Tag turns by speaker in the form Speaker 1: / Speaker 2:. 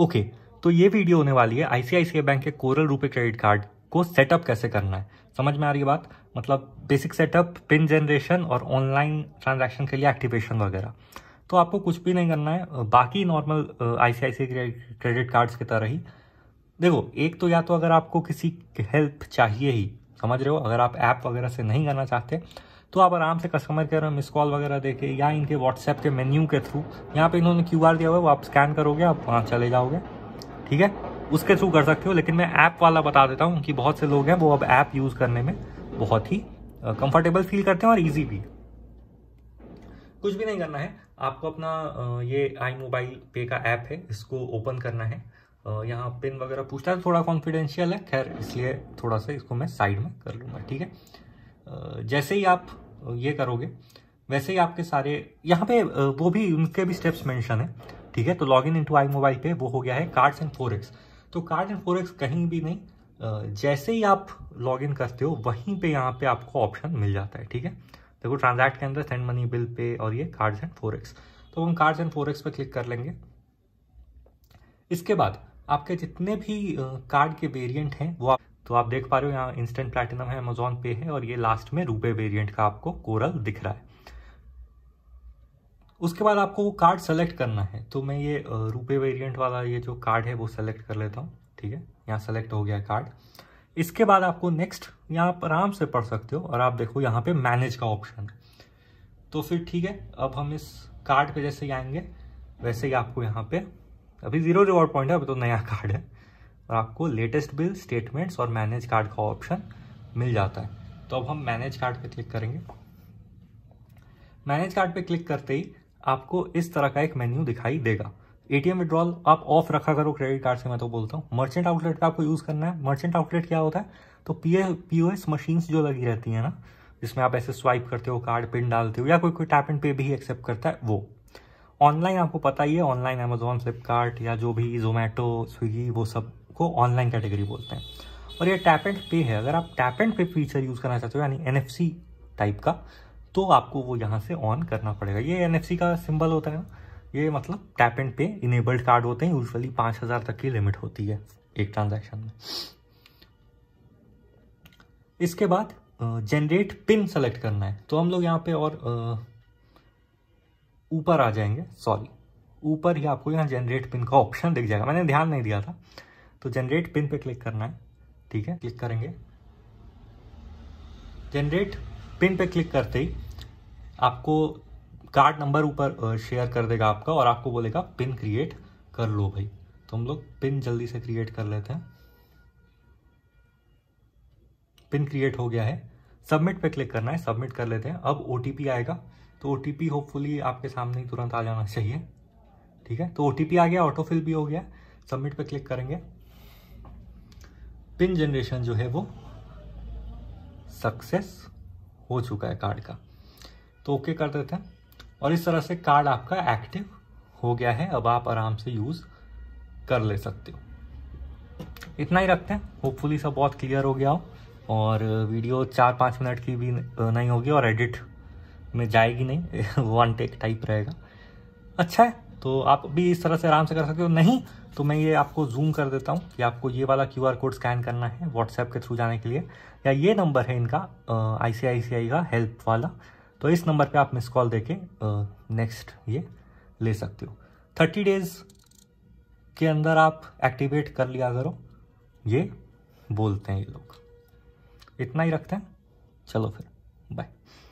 Speaker 1: okay तो ये video होने वाली है आईसीआईसीआई बैंक के कोरल रूपे क्रेडिट कार्ड को सेटअप कैसे करना है समझ में आ रही है बात मतलब बेसिक सेटअप पिन जनरेशन और ऑनलाइन ट्रांजैक्शन के लिए एक्टिवेशन वगैरह तो आपको कुछ भी नहीं करना है बाकी नॉर्मल आईसीआईसीआई क्रेडिट कार्ड्स की तरह ही देखो एक तो या तो अगर आपको किसी हेल्प चाहिए ही समझ रहे हो अगर आप ऐप वगैरह से नहीं करना चाहते तो आप आराम से कस्टमर केयर में मिस कॉल वगैरह देके या इनके व्हाट्सएप के मेन्यू के थ्रू यहाँ पे इन्होंने क्यू दिया हुआ है वो आप स्कैन करोगे आप वहाँ चले जाओगे ठीक है उसके थ्रू कर सकते हो लेकिन मैं ऐप वाला बता देता हूँ कि बहुत से लोग हैं वो अब ऐप यूज़ करने में बहुत ही कंफर्टेबल फील करते हैं और ईजी भी कुछ भी नहीं करना है आपको अपना ये आई मोबाइल पे का ऐप है इसको ओपन करना है यहाँ पिन वगैरह पूछता है थोड़ा कॉन्फिडेंशियल है खैर इसलिए थोड़ा सा इसको मैं साइड में कर लूँगा ठीक है जैसे ही आप ये करोगे वैसे ही आपके सारे यहाँ पे वो भी उनके भी स्टेप्स मेंशन है ठीक है तो log in into i mobile पे वो हो गया है कार्ड्स एंड फोर तो कार्ड एंड फोर कहीं भी नहीं जैसे ही आप लॉग इन करते हो वहीं पे यहाँ पे आपको ऑप्शन मिल जाता है ठीक है देखो ट्रांजैक्ट के अंदर सेंड मनी बिल पे और ये कार्ड्स एंड फोर तो हम कार्ड्स एंड फोर पे क्लिक कर लेंगे इसके बाद आपके जितने भी कार्ड के वेरिएंट हैं वो आप तो आप देख पा रहे हो यहाँ इंस्टेंट प्लैटिनम है अमेजोन पे है और ये लास्ट में रूपे वेरिएंट का आपको कोरल दिख रहा है उसके बाद आपको वो कार्ड सेलेक्ट करना है तो मैं ये रूपे वेरिएंट वाला ये जो कार्ड है वो सेलेक्ट कर लेता हूँ ठीक है यहाँ सेलेक्ट हो गया कार्ड इसके बाद आपको नेक्स्ट यहाँ आप आराम से पढ़ सकते हो और आप देखो यहाँ पे मैनेज का ऑप्शन है तो फिर ठीक है अब हम इस कार्ड पे जैसे ही आएंगे वैसे ही आपको यहाँ पे अभी जीरो रिवॉर्ड पॉइंट है अभी तो नया कार्ड है और आपको लेटेस्ट बिल स्टेटमेंट्स और मैनेज कार्ड का ऑप्शन मिल जाता है तो अब हम मैनेज कार्ड पे क्लिक करेंगे मैनेज कार्ड पे क्लिक करते ही आपको इस तरह का एक मेन्यू दिखाई देगा एटीएम विड्रॉल आप ऑफ रखा करो क्रेडिट कार्ड से मैं तो बोलता हूँ मर्चेंट आउटलेट का आपको यूज़ करना है मर्चेंट आउटलेट क्या होता है तो पी पीओएस मशीन्स जो लगी रहती है ना जिसमें आप ऐसे स्वाइप करते हो कार्ड पिन डालते हो या कोई कोई टैप एंड पे भी एक्सेप्ट करता है वो ऑनलाइन आपको पता ही है ऑनलाइन अमेजोन फ्लिपकार्ट या जो भी जोमेटो स्विगी वो सब को ऑनलाइन कैटेगरी बोलते हैं और ये टैप एंड पे है अगर आप tap and pay feature use करना चाहते हो यानी एन टाइप का तो आपको वो यहाँ से ऑन करना पड़ेगा ये एन का सिंबल होता है ना ये मतलब tap and pay enabled card होते हैं यूजली पाँच हज़ार तक की लिमिट होती है एक ट्रांजैक्शन में इसके बाद जनरेट पिन सेलेक्ट करना है तो हम लोग यहाँ पे और ऊपर आ जाएंगे सॉरी ऊपर ही आपको यहाँ जनरेट पिन का ऑप्शन दिख जाएगा मैंने ध्यान नहीं दिया था तो जनरेट पिन पे क्लिक करना है ठीक है क्लिक करेंगे जनरेट पिन पे क्लिक करते ही आपको कार्ड नंबर ऊपर शेयर कर देगा आपका और आपको बोलेगा पिन क्रिएट कर लो भाई तो हम लोग पिन जल्दी से क्रिएट कर लेते हैं पिन क्रिएट हो गया है सबमिट पे क्लिक करना है सबमिट कर लेते हैं अब ओ आएगा तो ओ होपफुली आपके सामने ही तुरंत आ जाना चाहिए ठीक है तो ओ आ गया ऑटोफिल भी हो गया सबमिट पे क्लिक करेंगे पिन जनरेशन जो है वो सक्सेस हो चुका है कार्ड का तो ओके कर देते हैं और इस तरह से कार्ड आपका एक्टिव हो गया है अब आप आराम से यूज़ कर ले सकते हो इतना ही रखते हैं होपफुली सब बहुत क्लियर हो गया हो और वीडियो चार पाँच मिनट की भी नहीं होगी और एडिट में जाएगी नहीं वन टेक टाइप रहेगा अच्छा है तो आप भी इस तरह से आराम से कर सकते हो नहीं तो मैं ये आपको जूम कर देता हूँ कि आपको ये वाला क्यूआर कोड स्कैन करना है व्हाट्सएप के थ्रू जाने के लिए या ये नंबर है इनका आई का हेल्प वाला तो इस नंबर पे आप मिस कॉल देके नेक्स्ट ये ले सकते हो थर्टी डेज के अंदर आप एक्टिवेट कर लिया करो ये बोलते हैं ये लोग इतना ही रखते हैं चलो फिर बाय